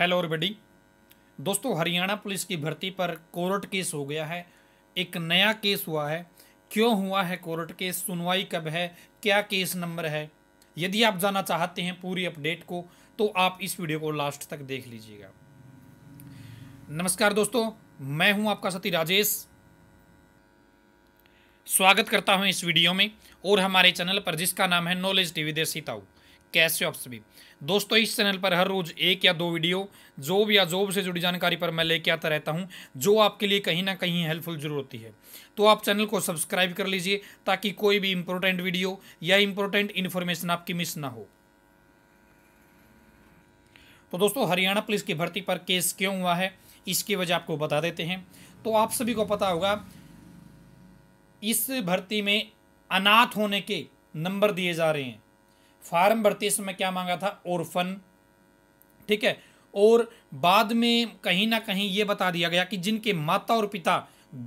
hello बेडी दोस्तों Haryana police की भर्ती पर कोर्ट केस हो गया है एक नया केस हुआ है क्यों हुआ है कोर्ट केस सुनवाई कब है क्या केस नंबर है यदि आप जानना चाहते हैं पूरी अपडेट को तो आप इस वीडियो को लास्ट तक देख लीजिएगा नमस्कार दोस्तों मैं हूं आपका साथी राजेश स्वागत करता हूं इस वीडियो में और हमारे चैनल पर जिसका नाम है नॉलेज टीवी देसी ताऊ कैश्यप्स भी दोस्तों इस चैनल पर हर रोज़ एक या दो वीडियो जॉब या जॉब से जुड़ी जानकारी पर मैं लेके आता रहता हूं जो आपके लिए कहीं ना कहीं हेल्पफुल जरूर होती है तो आप चैनल को सब्सक्राइब कर लीजिए ताकि कोई भी इंपॉर्टेंट वीडियो या इंपॉर्टेंट इन्फॉर्मेशन आपकी मिस ना हो तो दोस्तों हरियाणा पुलिस की भर्ती पर केस क्यों हुआ है इसकी वजह आपको बता देते हैं तो आप सभी को पता होगा इस भर्ती में अनाथ होने के नंबर दिए जा रहे हैं फार्म भरते समय क्या मांगा था ऑर्फन ठीक है और बाद में कहीं ना कहीं ये बता दिया गया कि जिनके माता और पिता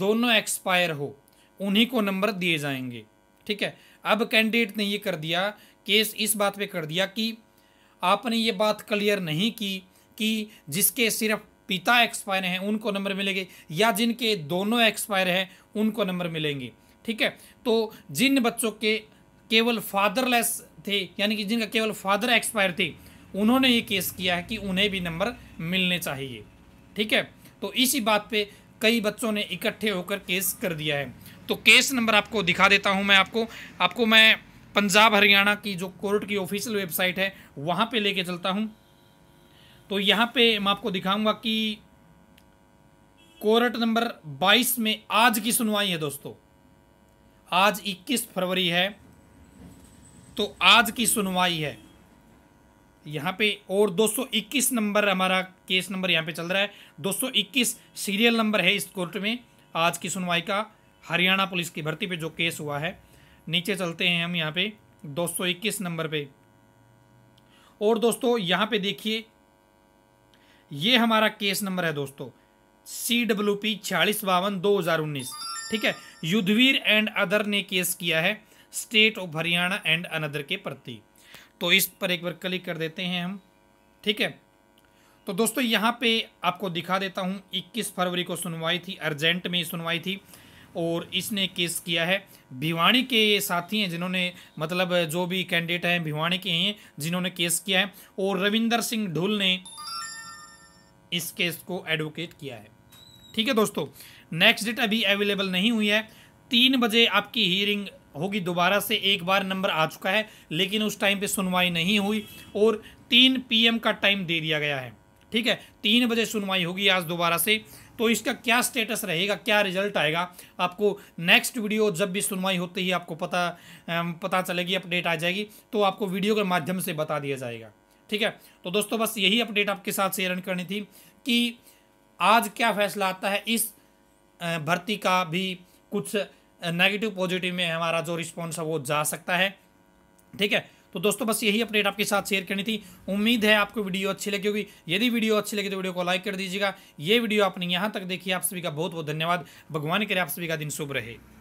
दोनों एक्सपायर हो उन्हीं को नंबर दिए जाएंगे ठीक है अब कैंडिडेट ने ये कर दिया केस इस बात पे कर दिया कि आपने ये बात क्लियर नहीं की कि जिसके सिर्फ पिता एक्सपायर हैं उनको नंबर मिलेंगे या जिनके दोनों एक्सपायर हैं उनको नंबर मिलेंगे ठीक है तो जिन बच्चों के केवल फादरलेस थे यानी कि जिनका केवल फादर एक्सपायर थे उन्होंने ये केस किया है कि उन्हें भी नंबर मिलने चाहिए ठीक है तो इसी बात पे कई बच्चों ने इकट्ठे होकर केस कर दिया है तो केस नंबर आपको दिखा देता हूँ मैं आपको आपको मैं पंजाब हरियाणा की जो कोर्ट की ऑफिशियल वेबसाइट है वहाँ पे लेके चलता हूँ तो यहाँ पे मैं आपको दिखाऊंगा कि कोर्ट नंबर 22 में आज की सुनवाई है दोस्तों आज 21 फरवरी है तो आज की सुनवाई है यहाँ पे और 221 नंबर हमारा केस नंबर यहाँ पे चल रहा है 221 सीरियल नंबर है इस कोर्ट में आज की सुनवाई का हरियाणा पुलिस की भर्ती पे जो केस हुआ है नीचे चलते हैं हम यहाँ पे 221 नंबर पे और दोस्तों यहाँ पे देखिए ये हमारा केस नंबर है दोस्तों सी डब्ल्यू पी छियालीस बावन दो हज़ार उन्नीस ठीक है युद्धवीर एंड अदर ने केस किया है state of Haryana and another के प्रति तो इस पर एक बार क्लिक कर देते हैं हम ठीक है तो दोस्तों यहाँ पे आपको दिखा देता हूँ 21 फरवरी को सुनवाई थी अर्जेंट में सुनवाई थी और इसने केस किया है भिवाणी के साथी हैं जिन्होंने मतलब जो भी कैंडिडेट हैं भिवाणी के हैं जिन्होंने केस किया है और रविंदर सिंह ढुल ने इस केस को एडवोकेट किया है ठीक है दोस्तों नेक्स्ट डेट अभी अवेलेबल नहीं हुई है तीन बजे आपकी हियरिंग होगी दोबारा से एक बार नंबर आ चुका है लेकिन उस टाइम पे सुनवाई नहीं हुई और तीन पीएम का टाइम दे दिया गया है ठीक है तीन बजे सुनवाई होगी आज दोबारा से तो इसका क्या स्टेटस रहेगा क्या रिजल्ट आएगा आपको नेक्स्ट वीडियो जब भी सुनवाई होती ही आपको पता पता चलेगी अपडेट आ जाएगी तो आपको वीडियो के माध्यम से बता दिया जाएगा ठीक है तो दोस्तों बस यही अपडेट आपके साथ शेयर करनी थी कि आज क्या फैसला आता है इस भर्ती का भी कुछ नेगेटिव पॉजिटिव में हमारा जो रिस्पॉन्स है वो जा सकता है ठीक है तो दोस्तों बस यही अपडेट आपके साथ शेयर करनी थी उम्मीद है आपको वीडियो अच्छी लगी होगी यदि वीडियो अच्छी लगी तो वीडियो को लाइक कर दीजिएगा ये वीडियो आपने यहाँ तक देखी आप सभी का बहुत बहुत धन्यवाद भगवान करे आप सभी का दिन शुभ रहे